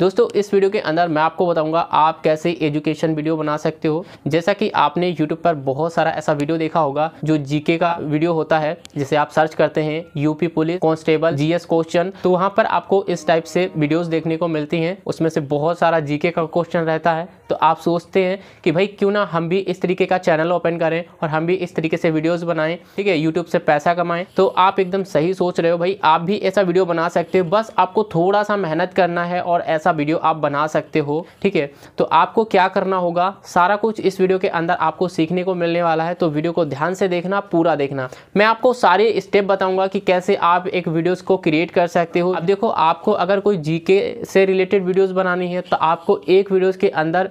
दोस्तों इस वीडियो के अंदर मैं आपको बताऊंगा आप कैसे एजुकेशन वीडियो बना सकते हो जैसा कि आपने यूट्यूब पर बहुत सारा ऐसा वीडियो देखा होगा जो जीके का वीडियो होता है जिसे आप सर्च करते हैं UP police constable GS question तो वहां पर आपको इस टाइप से वीडियोस देखने को मिलती हैं उसमें से बहुत सारा जीके का क्वेश्चन रहता है तो आप सोचते हैं कि भाई क्यों ना हम भी इस तरीके का चैनल ओपन करें और हम भी इस तरीके से वीडियोस बनाएं ठीक है यूट्यूब से पैसा कमाएं तो आप एकदम सही सोच रहे हो भाई आप भी ऐसा वीडियो बना सकते हो बस आपको थोड़ा सा मेहनत करना है और ऐसा वीडियो आप बना सकते हो ठीक है तो आपको क्या करना होगा सारा कुछ इस वीडियो के अंदर आपको सीखने को मिलने वाला है तो वीडियो को ध्यान से देखना पूरा देखना मैं आपको सारे स्टेप बताऊँगा कि कैसे आप एक वीडियोज़ को क्रिएट कर सकते हो अब देखो आपको अगर कोई जी से रिलेटेड वीडियोज़ बनानी है तो आपको एक वीडियोज़ के अंदर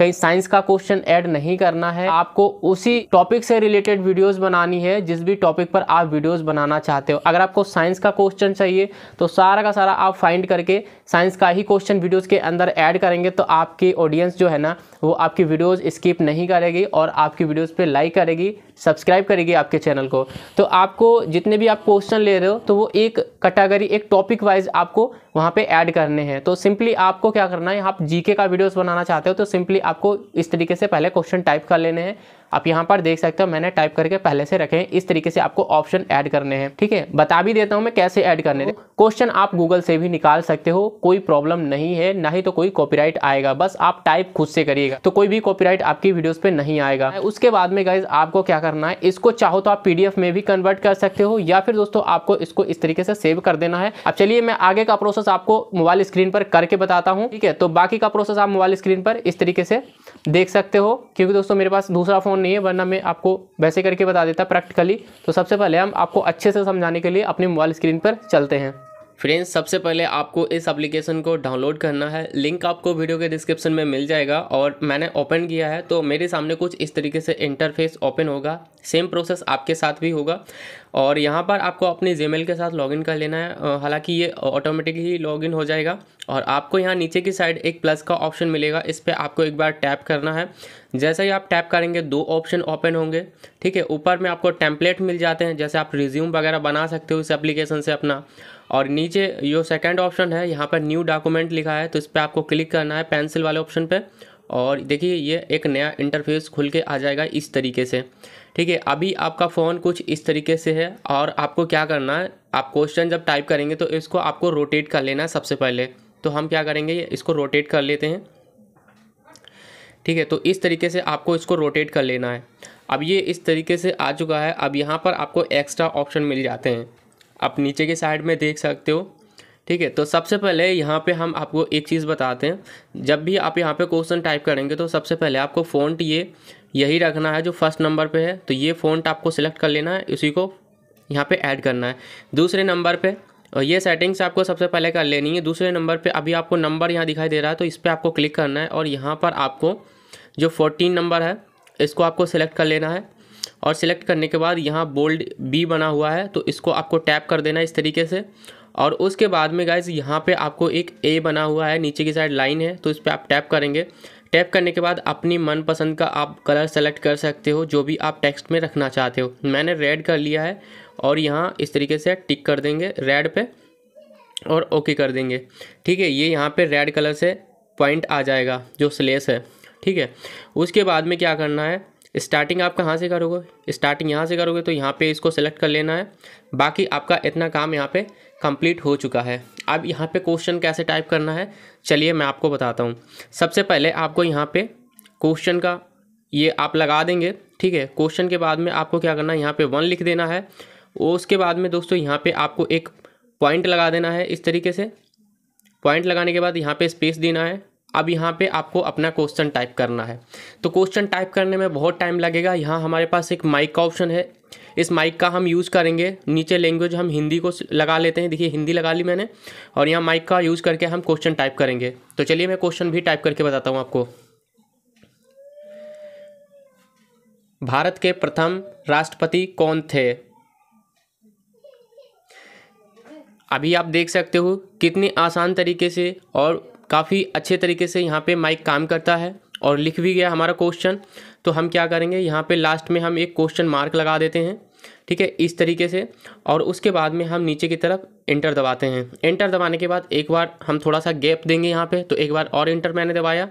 कहीं साइंस का क्वेश्चन ऐड नहीं करना है आपको उसी टॉपिक से रिलेटेड वीडियोस बनानी है जिस भी टॉपिक पर आप वीडियोस बनाना चाहते हो अगर आपको साइंस का क्वेश्चन चाहिए तो सारा का सारा आप फाइंड करके साइंस का ही क्वेश्चन वीडियोस के अंदर ऐड करेंगे तो आपकी ऑडियंस जो है ना वो आपकी वीडियोज स्किप नहीं करेगी और आपकी वीडियोज़ पर लाइक करेगी सब्सक्राइब करेगी आपके चैनल को तो आपको जितने भी आप क्वेश्चन ले रहे हो तो वो एक कैटेगरी एक टॉपिक वाइज आपको वहाँ पे ऐड करने हैं तो सिंपली आपको क्या करना है आप जीके का वीडियोस बनाना चाहते हो तो सिंपली आपको इस तरीके से पहले क्वेश्चन टाइप कर लेने हैं आप यहाँ पर देख सकते हो मैंने टाइप करके पहले से रखे हैं इस तरीके से आपको ऑप्शन ऐड करने हैं ठीक है बता भी देता हूँ मैं कैसे ऐड करने हैं क्वेश्चन आप गूगल से भी निकाल सकते हो कोई प्रॉब्लम नहीं है ना ही तो कोई कॉपीराइट आएगा बस आप टाइप खुद से करिएगा तो कोई भी कॉपीराइट आपकी वीडियोस पे नहीं आएगा उसके बाद में गाइज आपको क्या करना है इसको चाहो तो आप पीडीएफ में भी कन्वर्ट कर सकते हो या फिर दोस्तों आपको इसको इस तरीके से सेव कर देना है अब चलिए मैं आगे का प्रोसेस आपको मोबाइल स्क्रीन पर करके बताता हूँ ठीक है तो बाकी का प्रोसेस आप मोबाइल स्क्रीन पर इस तरीके से देख सकते हो क्योंकि दोस्तों मेरे पास दूसरा फोन काम नहीं है वरना मैं आपको वैसे करके बता देता प्रैक्टिकली तो सबसे पहले हम आपको अच्छे से समझाने के लिए अपने मोबाइल स्क्रीन पर चलते हैं फ्रेंड्स सबसे पहले आपको इस एप्लीकेशन को डाउनलोड करना है लिंक आपको वीडियो के डिस्क्रिप्शन में मिल जाएगा और मैंने ओपन किया है तो मेरे सामने कुछ इस तरीके से इंटरफेस ओपन होगा सेम प्रोसेस आपके साथ भी होगा और यहाँ पर आपको अपने जीमेल के साथ लॉगिन कर लेना है हालांकि ये ऑटोमेटिकली लॉगिन हो जाएगा और आपको यहाँ नीचे की साइड एक प्लस का ऑप्शन मिलेगा इस पर आपको एक बार टैप करना है जैसे ही आप टैप करेंगे दो ऑप्शन ओपन होंगे ठीक है ऊपर में आपको टेम्पलेट मिल जाते हैं जैसे आप रिज्यूम वगैरह बना सकते हो इस एप्लीकेशन से अपना और नीचे जो सेकंड ऑप्शन है यहाँ पर न्यू डॉक्यूमेंट लिखा है तो इस पर आपको क्लिक करना है पेंसिल वाले ऑप्शन पर और देखिए ये एक नया इंटरफेस खुल के आ जाएगा इस तरीके से ठीक है अभी आपका फ़ोन कुछ इस तरीके से है और आपको क्या करना है आप क्वेश्चन जब टाइप करेंगे तो इसको आपको रोटेट कर लेना है सबसे पहले तो हम क्या करेंगे इसको रोटेट कर लेते हैं ठीक है तो इस तरीके से आपको इसको रोटेट कर लेना है अब ये इस तरीके से आ चुका है अब यहाँ पर आपको एक्स्ट्रा ऑप्शन मिल जाते हैं आप नीचे के साइड में देख सकते हो ठीक है तो सबसे पहले यहाँ पे हम आपको एक चीज़ बताते हैं जब भी आप यहाँ पे क्वेश्चन टाइप करेंगे तो सबसे पहले आपको फ़ॉन्ट ये यही रखना है जो फर्स्ट नंबर पे है तो ये फ़ॉन्ट आपको सिलेक्ट कर लेना है उसी को यहाँ पे ऐड करना है दूसरे नंबर पे और ये सेटिंग्स आपको सबसे पहले कर लेनी है दूसरे नंबर पर अभी आपको नंबर यहाँ दिखाई दे रहा है तो इस पर आपको क्लिक करना है और यहाँ पर आपको जो फोर्टीन नंबर है इसको आपको सेलेक्ट कर लेना है और सिलेक्ट करने के बाद यहाँ बोल्ड बी बना हुआ है तो इसको आपको टैप कर देना इस तरीके से और उसके बाद में गाइज यहाँ पे आपको एक ए बना हुआ है नीचे की साइड लाइन है तो इस पर आप टैप करेंगे टैप करने के बाद अपनी मनपसंद का आप कलर सेलेक्ट कर सकते हो जो भी आप टेक्स्ट में रखना चाहते हो मैंने रेड कर लिया है और यहाँ इस तरीके से टिक कर देंगे रेड पे और ओके कर देंगे ठीक है ये यहाँ पे रेड कलर से पॉइंट आ जाएगा जो स्लेस है ठीक है उसके बाद में क्या करना है स्टार्टिंग आप कहाँ से करोगे स्टार्टिंग यहाँ से करोगे तो यहाँ पे इसको सेलेक्ट कर लेना है बाकी आपका इतना काम यहाँ पे कंप्लीट हो चुका है अब यहाँ पे क्वेश्चन कैसे टाइप करना है चलिए मैं आपको बताता हूँ सबसे पहले आपको यहाँ पे क्वेश्चन का ये आप लगा देंगे ठीक है क्वेश्चन के बाद में आपको क्या करना है यहाँ पर वन लिख देना है उसके बाद में दोस्तों यहाँ पर आपको एक पॉइंट लगा देना है इस तरीके से पॉइंट लगाने के बाद यहाँ पे स्पेस देना है अब यहाँ पे आपको अपना क्वेश्चन टाइप करना है तो क्वेश्चन टाइप करने में बहुत टाइम लगेगा यहाँ हमारे पास एक माइक का ऑप्शन है इस माइक का हम यूज़ करेंगे नीचे लैंग्वेज हम हिंदी को लगा लेते हैं देखिए हिंदी लगा ली मैंने और यहाँ माइक का यूज़ करके हम क्वेश्चन टाइप करेंगे तो चलिए मैं क्वेश्चन भी टाइप करके बताता हूँ आपको भारत के प्रथम राष्ट्रपति कौन थे अभी आप देख सकते हो कितनी आसान तरीके से और काफ़ी अच्छे तरीके से यहाँ पे माइक काम करता है और लिख भी गया हमारा क्वेश्चन तो हम क्या करेंगे यहाँ पे लास्ट में हम एक क्वेश्चन मार्क लगा देते हैं ठीक है इस तरीके से और उसके बाद में हम नीचे की तरफ इंटर दबाते हैं इंटर दबाने के बाद एक बार हम थोड़ा सा गैप देंगे यहाँ पे तो एक बार और इंटर मैंने दबाया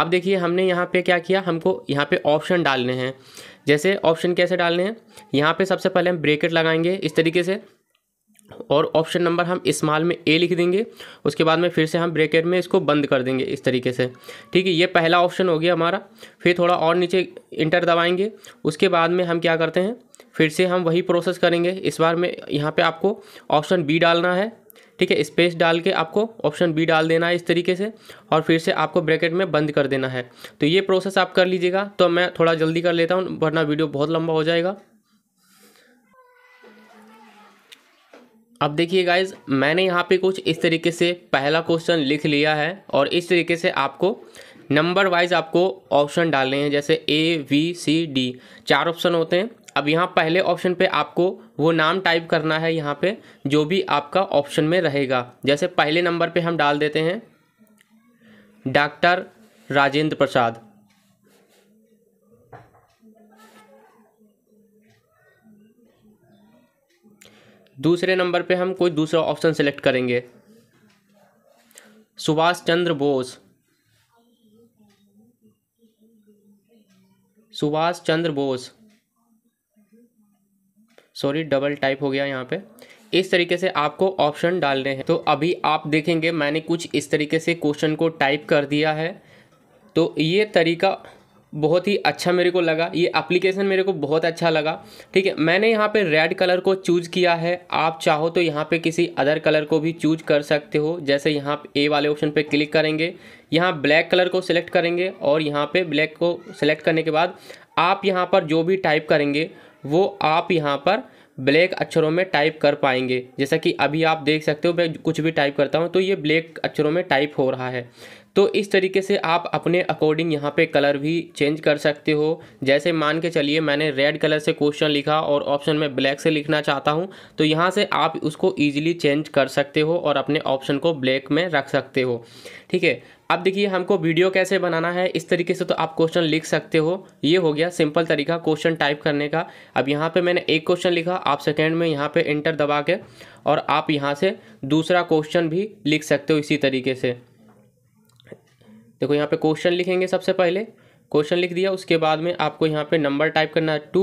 आप देखिए हमने यहाँ पे क्या किया हमको यहाँ पे ऑप्शन डालने हैं जैसे ऑप्शन कैसे डालने हैं यहाँ पे सबसे पहले हम ब्रेकेट लगाएंगे इस तरीके से और ऑप्शन नंबर हम इस्माल में ए लिख देंगे उसके बाद में फिर से हम ब्रेकेट में इसको बंद कर देंगे इस तरीके से ठीक है ये पहला ऑप्शन हो गया हमारा फिर थोड़ा और नीचे इंटर दबाएंगे उसके बाद में हम क्या करते हैं फिर से हम वही प्रोसेस करेंगे इस बार में यहाँ पे आपको ऑप्शन बी डालना है ठीक है स्पेस डाल के आपको ऑप्शन बी डाल देना है इस तरीके से और फिर से आपको ब्रैकेट में बंद कर देना है तो ये प्रोसेस आप कर लीजिएगा तो मैं थोड़ा जल्दी कर लेता हूँ वरना वीडियो बहुत लंबा हो जाएगा अब देखिए गाइज मैंने यहाँ पे कुछ इस तरीके से पहला क्वेश्चन लिख लिया है और इस तरीके से आपको नंबर वाइज आपको ऑप्शन डालने हैं जैसे ए वी सी डी चार ऑप्शन होते हैं अब यहाँ पहले ऑप्शन पे आपको वो नाम टाइप करना है यहाँ पे जो भी आपका ऑप्शन में रहेगा जैसे पहले नंबर पे हम डाल देते हैं डॉक्टर राजेंद्र प्रसाद दूसरे नंबर पे हम कोई दूसरा ऑप्शन सेलेक्ट करेंगे Subhash Chandra Bose Subhash Chandra Bose sorry double type हो गया यहाँ पे इस तरीके से आपको ऑप्शन डालने हैं तो अभी आप देखेंगे मैंने कुछ इस तरीके से क्वेश्चन को टाइप कर दिया है तो ये तरीका बहुत ही अच्छा मेरे को लगा ये एप्लीकेशन मेरे को बहुत अच्छा लगा ठीक है मैंने यहाँ पे रेड कलर को चूज किया है आप चाहो तो यहाँ पे किसी अदर कलर को भी चूज कर सकते हो जैसे यहाँ ए वाले ऑप्शन पे क्लिक करेंगे यहाँ ब्लैक कलर को सिलेक्ट करेंगे और यहाँ पे ब्लैक को सिलेक्ट करने के बाद आप यहाँ पर जो भी टाइप करेंगे वो आप यहाँ पर ब्लैक अक्षरों में टाइप कर पाएंगे जैसा कि अभी आप देख सकते हो मैं कुछ भी टाइप करता हूँ तो ये ब्लैक अक्षरों में टाइप हो रहा है तो इस तरीके से आप अपने अकॉर्डिंग यहाँ पे कलर भी चेंज कर सकते हो जैसे मान के चलिए मैंने रेड कलर से क्वेश्चन लिखा और ऑप्शन में ब्लैक से लिखना चाहता हूँ तो यहाँ से आप उसको ईजिली चेंज कर सकते हो और अपने ऑप्शन को ब्लैक में रख सकते हो ठीक है अब देखिए हमको वीडियो कैसे बनाना है इस तरीके से तो आप क्वेश्चन लिख सकते हो ये हो गया सिंपल तरीका क्वेश्चन टाइप करने का अब यहाँ पे मैंने एक क्वेश्चन लिखा आप सेकेंड में यहाँ पे इंटर दबा के और आप यहाँ से दूसरा क्वेश्चन भी लिख सकते हो इसी तरीके से देखो यहाँ पे क्वेश्चन लिखेंगे सबसे पहले क्वेश्चन लिख दिया उसके बाद में आपको यहाँ पे नंबर टाइप करना है टू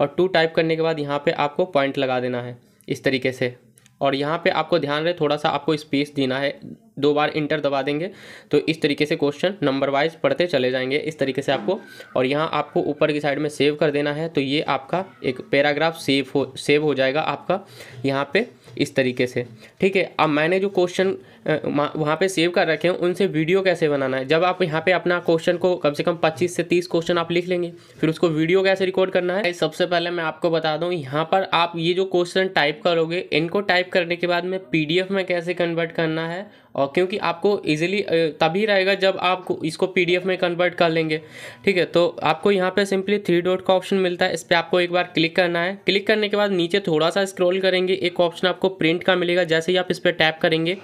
और टू टाइप करने के बाद यहाँ पे आपको पॉइंट लगा देना है इस तरीके से और यहाँ पे आपको ध्यान रहे थोड़ा सा आपको स्पेस देना है दो बार इंटर दबा देंगे तो इस तरीके से क्वेश्चन नंबर वाइज पढ़ते चले जाएंगे इस तरीके से आपको और यहाँ आपको ऊपर की साइड में सेव कर देना है तो ये आपका एक पैराग्राफ सेव हो सेव हो जाएगा आपका यहाँ पे इस तरीके से ठीक है अब मैंने जो क्वेश्चन वहाँ पे सेव कर रखे हैं उनसे वीडियो कैसे बनाना है जब आप यहाँ पे अपना क्वेश्चन को कम से कम 25 से 30 क्वेश्चन आप लिख लेंगे फिर उसको वीडियो कैसे रिकॉर्ड करना है सबसे पहले मैं आपको बता दूँ यहाँ पर आप ये जो क्वेश्चन टाइप करोगे इनको टाइप करने के बाद में पी में कैसे कन्वर्ट करना है और क्योंकि आपको ईजिली तभी रहेगा जब आप इसको पी में कन्वर्ट कर लेंगे ठीक है तो आपको यहाँ पर सिंपली थ्री डॉट का ऑप्शन मिलता है इस पर आपको एक बार क्लिक करना है क्लिक करने के बाद नीचे थोड़ा सा स्क्रॉल करेंगे एक ऑप्शन आपको प्रिंट का मिलेगा जैसे ही आप इस पर टैप करेंगे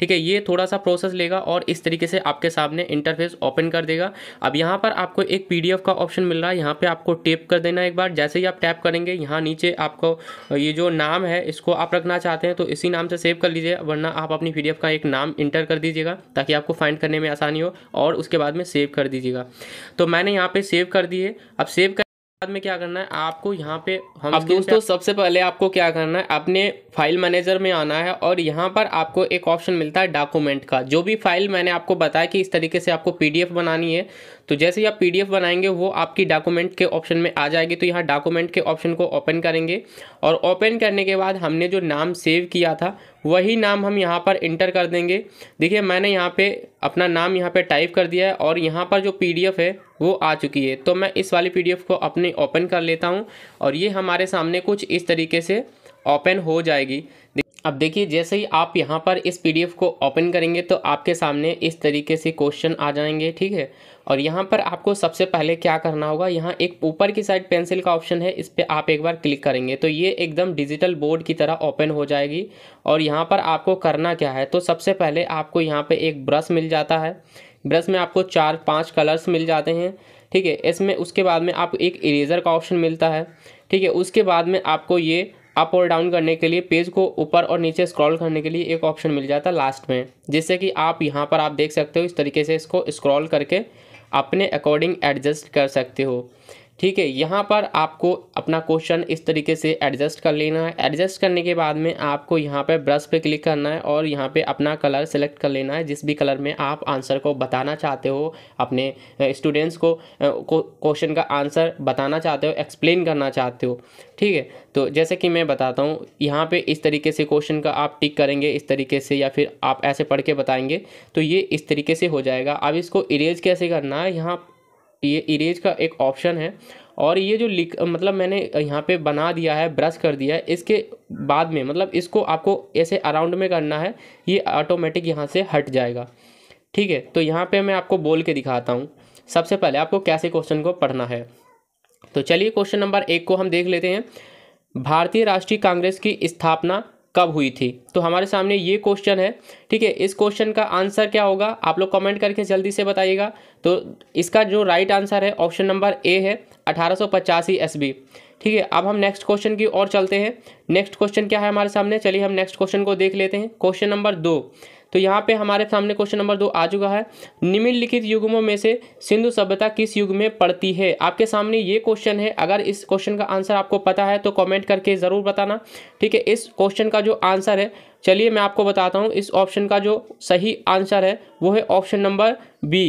ठीक है ये थोड़ा सा प्रोसेस लेगा और इस तरीके से आपके सामने इंटरफेस ओपन कर देगा अब यहाँ पर आपको एक पी का ऑप्शन मिल रहा है यहाँ पर आपको टेप कर देना एक बार जैसे ही आप टैप करेंगे यहाँ नीचे आपको ये जो नाम है इसको आप रखना चाहते हैं तो इसी नाम से सेव कर लीजिए वरना आप अपनी पी का एक नाम इंटर कर दीजिएगा ताकि आपको फाइंड करने में आसानी हो और उसके बाद में सेव कर दीजिएगा तो मैंने यहाँ पर सेव कर दिए अब सेव कर बाद में क्या करना है आपको यहाँ पे हम अब दोस्तों सबसे पहले आपको क्या करना है अपने फाइल मैनेजर में आना है और यहाँ पर आपको एक ऑप्शन मिलता है डॉक्यूमेंट का जो भी फाइल मैंने आपको बताया कि इस तरीके से आपको पीडीएफ बनानी है तो जैसे ही आप पीडीएफ बनाएंगे वो आपकी डॉक्यूमेंट के ऑप्शन में आ जाएगी तो यहाँ डॉक्यूमेंट के ऑप्शन को ओपन करेंगे और ओपन करने के बाद हमने जो नाम सेव किया था वही नाम हम यहाँ पर इंटर कर देंगे देखिए मैंने यहाँ पे अपना नाम यहाँ पे टाइप कर दिया है और यहाँ पर जो पीडीएफ है वो आ चुकी है तो मैं इस वाली पीडीएफ को अपने ओपन कर लेता हूँ और ये हमारे सामने कुछ इस तरीके से ओपन हो जाएगी अब देखिए जैसे ही आप यहाँ पर इस पीडीएफ को ओपन करेंगे तो आपके सामने इस तरीके से क्वेश्चन आ जाएंगे ठीक है और यहाँ पर आपको सबसे पहले क्या करना होगा यहाँ एक ऊपर की साइड पेंसिल का ऑप्शन है इस पर आप एक बार क्लिक करेंगे तो ये एकदम डिजिटल बोर्ड की तरह ओपन हो जाएगी और यहाँ पर आपको करना क्या है तो सबसे पहले आपको यहाँ पर एक ब्रश मिल जाता है ब्रश में आपको चार पांच कलर्स मिल जाते हैं ठीक है इसमें उसके बाद में आपको एक इरेज़र का ऑप्शन मिलता है ठीक है उसके बाद में आपको ये अप और डाउन करने के लिए पेज को ऊपर और नीचे स्क्रॉल करने के लिए एक ऑप्शन मिल जाता है लास्ट में जिससे कि आप यहाँ पर आप देख सकते हो इस तरीके से इसको स्क्रॉल करके अपने अकॉर्डिंग एडजस्ट कर सकते हो ठीक है यहाँ पर आपको अपना क्वेश्चन इस तरीके से एडजस्ट कर लेना है एडजस्ट करने के बाद में आपको यहाँ पर ब्रश पे क्लिक करना है और यहाँ पे अपना कलर सेलेक्ट कर लेना है जिस भी कलर में आप आंसर को बताना चाहते हो अपने स्टूडेंट्स को क्वेश्चन का आंसर बताना चाहते हो एक्सप्लेन करना चाहते हो ठीक है तो जैसे कि मैं बताता हूँ यहाँ पर इस तरीके से क्वेश्चन का आप टिक करेंगे इस तरीके से या फिर आप ऐसे पढ़ के बताएंगे तो ये इस तरीके से हो जाएगा अब इसको इरेज कैसे करना है यहाँ ये इरेज का एक ऑप्शन है और ये जो लिख मतलब मैंने यहाँ पे बना दिया है ब्रश कर दिया है इसके बाद में मतलब इसको आपको ऐसे अराउंड में करना है ये ऑटोमेटिक यहाँ से हट जाएगा ठीक है तो यहाँ पे मैं आपको बोल के दिखाता हूँ सबसे पहले आपको कैसे क्वेश्चन को पढ़ना है तो चलिए क्वेश्चन नंबर एक को हम देख लेते हैं भारतीय राष्ट्रीय कांग्रेस की स्थापना कब हुई थी तो हमारे सामने ये क्वेश्चन है ठीक है इस क्वेश्चन का आंसर क्या होगा आप लोग कमेंट करके जल्दी से बताइएगा तो इसका जो राइट आंसर है ऑप्शन नंबर ए है अठारह सौ ठीक है अब हम नेक्स्ट क्वेश्चन की ओर चलते हैं नेक्स्ट क्वेश्चन क्या है हमारे सामने चलिए हम नेक्स्ट क्वेश्चन को देख लेते हैं क्वेश्चन नंबर दो तो यहाँ पे हमारे सामने क्वेश्चन नंबर दो आ चुका है निम्नलिखित युगमों में से सिंधु सभ्यता किस युग में पड़ती है आपके सामने ये क्वेश्चन है अगर इस क्वेश्चन का आंसर आपको पता है तो कमेंट करके ज़रूर बताना ठीक है इस क्वेश्चन का जो आंसर है चलिए मैं आपको बताता हूँ इस ऑप्शन का जो सही आंसर है वो है ऑप्शन नंबर बी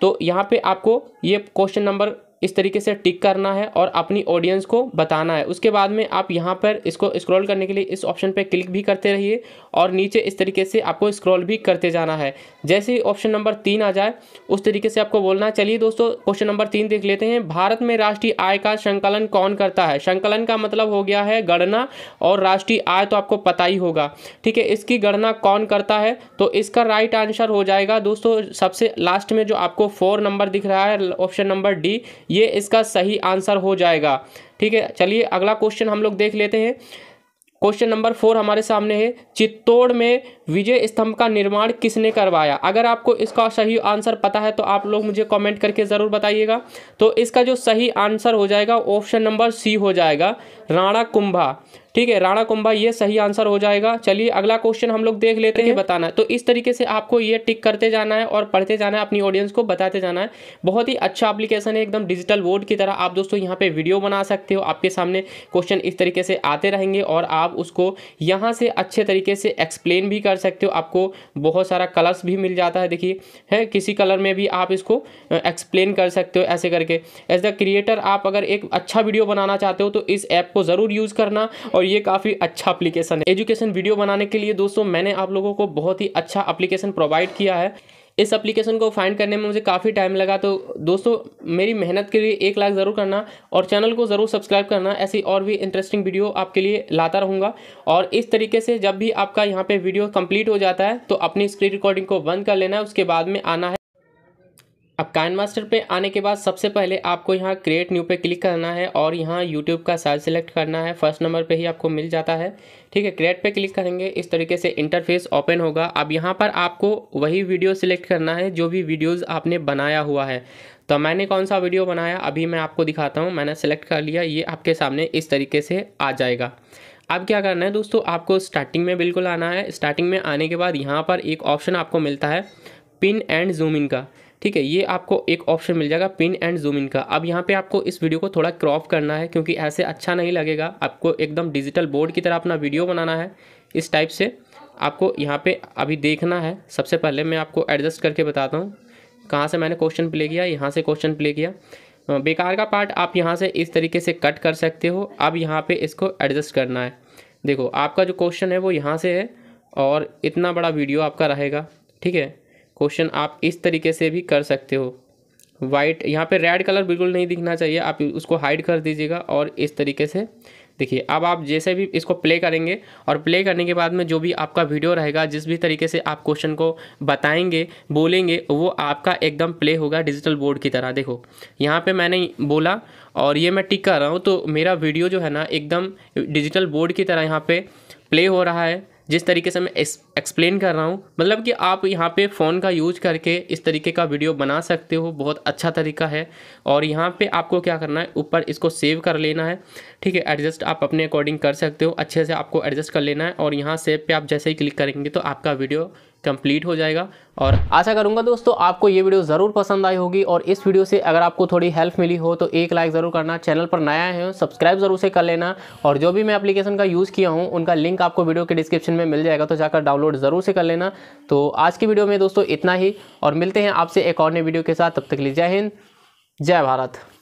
तो यहाँ पे आपको ये क्वेश्चन नंबर इस तरीके से टिक करना है और अपनी ऑडियंस को बताना है उसके बाद में आप यहाँ पर इसको स्क्रॉल करने के लिए इस ऑप्शन पर क्लिक भी करते रहिए और नीचे इस तरीके से आपको स्क्रॉल भी करते जाना है जैसे ही ऑप्शन नंबर तीन आ जाए उस तरीके से आपको बोलना है चलिए दोस्तों क्वेश्चन नंबर तीन देख लेते हैं भारत में राष्ट्रीय आय का संकलन कौन करता है संकलन का मतलब हो गया है गणना और राष्ट्रीय आय तो आपको पता ही होगा ठीक है इसकी गणना कौन करता है तो इसका राइट आंसर हो जाएगा दोस्तों सबसे लास्ट में जो आपको फोर नंबर दिख रहा है ऑप्शन नंबर डी ये इसका सही आंसर हो जाएगा ठीक है चलिए अगला क्वेश्चन हम लोग देख लेते हैं क्वेश्चन नंबर फोर हमारे सामने है चित्तौड़ में विजय स्तंभ का निर्माण किसने करवाया अगर आपको इसका सही आंसर पता है तो आप लोग मुझे कमेंट करके ज़रूर बताइएगा तो इसका जो सही आंसर हो जाएगा ऑप्शन नंबर सी हो जाएगा राणा कुंभा ठीक है राणा कुंभा ये सही आंसर हो जाएगा चलिए अगला क्वेश्चन हम लोग देख लेते हैं बताना तो इस तरीके से आपको ये टिक करते जाना है और पढ़ते जाना है अपनी ऑडियंस को बताते जाना है बहुत ही अच्छा एप्लीकेशन है एकदम डिजिटल बोर्ड की तरह आप दोस्तों यहाँ पे वीडियो बना सकते हो आपके सामने क्वेश्चन इस तरीके से आते रहेंगे और आप उसको यहाँ से अच्छे तरीके से एक्सप्लेन भी कर कर सकते हो आपको बहुत सारा कलर्स भी मिल जाता है देखिए है किसी कलर में भी आप इसको एक्सप्लेन कर सकते हो ऐसे करके एज द क्रिएटर आप अगर एक अच्छा वीडियो बनाना चाहते हो तो इस ऐप को ज़रूर यूज़ करना और ये काफ़ी अच्छा अप्लीकेशन है एजुकेशन वीडियो बनाने के लिए दोस्तों मैंने आप लोगों को बहुत ही अच्छा अप्लीकेशन प्रोवाइड किया है इस एप्लीकेशन को फाइंड करने में मुझे काफ़ी टाइम लगा तो दोस्तों मेरी मेहनत के लिए एक लाख ज़रूर करना और चैनल को ज़रूर सब्सक्राइब करना ऐसी और भी इंटरेस्टिंग वीडियो आपके लिए लाता रहूँगा और इस तरीके से जब भी आपका यहाँ पर वीडियो कंप्लीट हो जाता है तो अपनी स्क्रीन रिकॉर्डिंग को बंद कर लेना है उसके बाद में आना है अब काइन मास्टर पर आने के बाद सबसे पहले आपको यहाँ क्रिएट न्यू पे क्लिक करना है और यहाँ यूट्यूब का साइज सेलेक्ट करना है फर्स्ट नंबर पे ही आपको मिल जाता है ठीक है क्रिएट पे क्लिक करेंगे इस तरीके से इंटरफेस ओपन होगा अब यहाँ पर आपको वही वीडियो सिलेक्ट करना है जो भी वीडियोज़ आपने बनाया हुआ है तो मैंने कौन सा वीडियो बनाया अभी मैं आपको दिखाता हूँ मैंने सेलेक्ट कर लिया ये आपके सामने इस तरीके से आ जाएगा अब क्या करना है दोस्तों आपको स्टार्टिंग में बिल्कुल आना है स्टार्टिंग में आने के बाद यहाँ पर एक ऑप्शन आपको मिलता है पिन एंड जूम इन का ठीक है ये आपको एक ऑप्शन मिल जाएगा पिन एंड जूम इन का अब यहाँ पे आपको इस वीडियो को थोड़ा क्रॉप करना है क्योंकि ऐसे अच्छा नहीं लगेगा आपको एकदम डिजिटल बोर्ड की तरह अपना वीडियो बनाना है इस टाइप से आपको यहाँ पे अभी देखना है सबसे पहले मैं आपको एडजस्ट करके बताता हूँ कहाँ से मैंने क्वेश्चन प्ले किया यहाँ से क्वेश्चन प्ले किया बेकार का पार्ट आप यहाँ से इस तरीके से कट कर सकते हो अब यहाँ पर इसको एडजस्ट करना है देखो आपका जो क्वेश्चन है वो यहाँ से है और इतना बड़ा वीडियो आपका रहेगा ठीक है क्वेश्चन आप इस तरीके से भी कर सकते हो वाइट यहाँ पे रेड कलर बिल्कुल नहीं दिखना चाहिए आप उसको हाइड कर दीजिएगा और इस तरीके से देखिए अब आप जैसे भी इसको प्ले करेंगे और प्ले करने के बाद में जो भी आपका वीडियो रहेगा जिस भी तरीके से आप क्वेश्चन को बताएंगे बोलेंगे वो आपका एकदम प्ले होगा डिजिटल बोर्ड की तरह देखो यहाँ पे मैंने बोला और ये मैं टिक कर रहा हूँ तो मेरा वीडियो जो है ना एकदम डिजिटल बोर्ड की तरह यहाँ पर प्ले हो रहा है जिस तरीके से मैं एक्सप्लेन कर रहा हूँ मतलब कि आप यहाँ पे फ़ोन का यूज करके इस तरीके का वीडियो बना सकते हो बहुत अच्छा तरीका है और यहाँ पे आपको क्या करना है ऊपर इसको सेव कर लेना है ठीक है एडजस्ट आप अपने अकॉर्डिंग कर सकते हो अच्छे से आपको एडजस्ट कर लेना है और यहाँ सेव पर आप जैसे ही क्लिक करेंगे तो आपका वीडियो कंप्लीट हो जाएगा और आशा करूँगा दोस्तों आपको ये वीडियो ज़रूर पसंद आई होगी और इस वीडियो से अगर आपको थोड़ी हेल्प मिली हो तो एक लाइक ज़रूर करना चैनल पर नया है सब्सक्राइब ज़रूर से कर लेना और जो भी मैं एप्लीकेशन का यूज़ किया हूँ उनका लिंक आपको वीडियो के डिस्क्रिप्शन में मिल जाएगा तो जाकर डाउनलोड ज़रूर से कर लेना तो आज की वीडियो में दोस्तों इतना ही और मिलते हैं आपसे एक और नई वीडियो के साथ तब तक लिए जय हिंद जय भारत